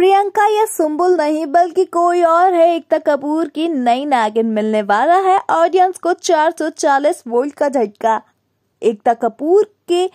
प्रियंका या सुम्बुल नहीं बल्कि कोई और है एकता कपूर की नई नागिन मिलने वाला है ऑडियंस को 440 वोल्ट का झटका एकता कपूर के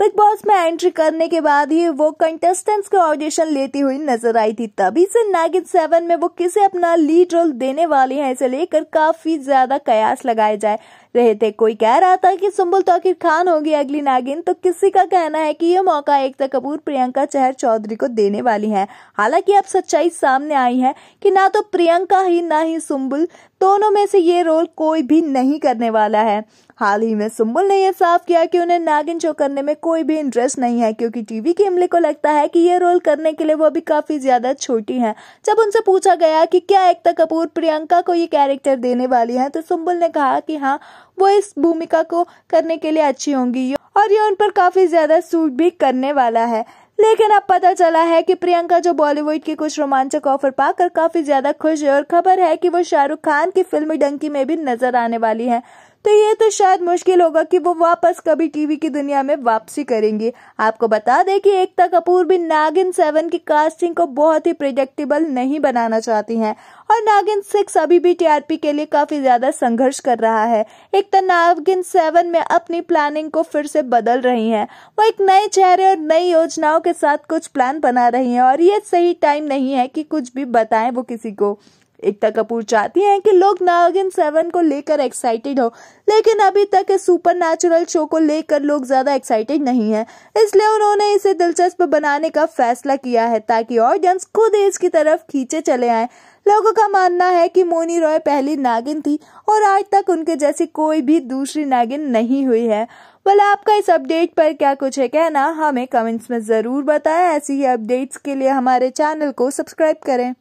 बिग बॉस में एंट्री करने के बाद ही वो कंटेस्टेंट्स का ऑडिशन लेती हुई नजर आई थी तभी से नागिन सेवन में वो किसे अपना लीड रोल देने वाली है इसे लेकर काफी ज्यादा कयास लगाए जाए रहे थे कोई कह रहा था कि सुम्बुल तो आखिर खान होगी अगली नागिन तो किसी का कहना है कि ये मौका एकता तो कपूर प्रियंका चहर चौधरी को देने वाली है हालांकि अब सच्चाई सामने आई है कि ना तो प्रियंका ही ना ही सुम्बुल दोनों में से ये रोल कोई भी नहीं करने वाला है हाल ही में सुम्बुल ने यह साफ किया कि उन्हें नागिन शो करने में कोई भी इंटरेस्ट नहीं है क्योंकि टीवी के इमले को लगता है कि यह रोल करने के लिए वो भी काफी ज्यादा छोटी हैं जब उनसे पूछा गया कि क्या एकता कपूर प्रियंका को ये कैरेक्टर देने वाली है तो सुम्बुल ने कहा कि हाँ वो इस भूमिका को करने के लिए अच्छी होंगी और ये उन पर काफी ज्यादा सूट भी करने वाला है लेकिन अब पता चला है कि प्रियंका जो बॉलीवुड के कुछ रोमांचक ऑफर पाकर काफी ज्यादा खुश है और खबर है कि वो शाहरुख खान की फिल्म डंकी में भी नजर आने वाली है तो ये तो शायद मुश्किल होगा कि वो वापस कभी टीवी की दुनिया में वापसी करेंगे आपको बता दें कि एकता कपूर भी नागिन सेवन की कास्टिंग को बहुत ही प्रिडिक्टेबल नहीं बनाना चाहती हैं और नागिन सिक्स अभी भी टीआरपी के लिए काफी ज्यादा संघर्ष कर रहा है एकता नागिन सेवन में अपनी प्लानिंग को फिर से बदल रही है वो एक नए चेहरे और नई योजनाओं के साथ कुछ प्लान बना रही है और ये सही टाइम नहीं है की कुछ भी बताए वो किसी को एकता कपूर चाहती हैं कि लोग नागिन सेवन को लेकर एक्साइटेड हो लेकिन अभी तक इस सुपर नेचुरल शो को लेकर लोग ज्यादा एक्साइटेड नहीं हैं इसलिए उन्होंने इसे दिलचस्प बनाने का फैसला किया है ताकि ऑडियंस खुद इसकी तरफ खींचे चले आए लोगों का मानना है कि मोनी रॉय पहली नागिन थी और आज तक उनके जैसी कोई भी दूसरी नागिन नहीं हुई है बोले आपका इस अपडेट पर क्या कुछ है कहना हमें कमेंट्स में ज़रूर बताएं ऐसी ही अपडेट्स के लिए हमारे चैनल को सब्सक्राइब करें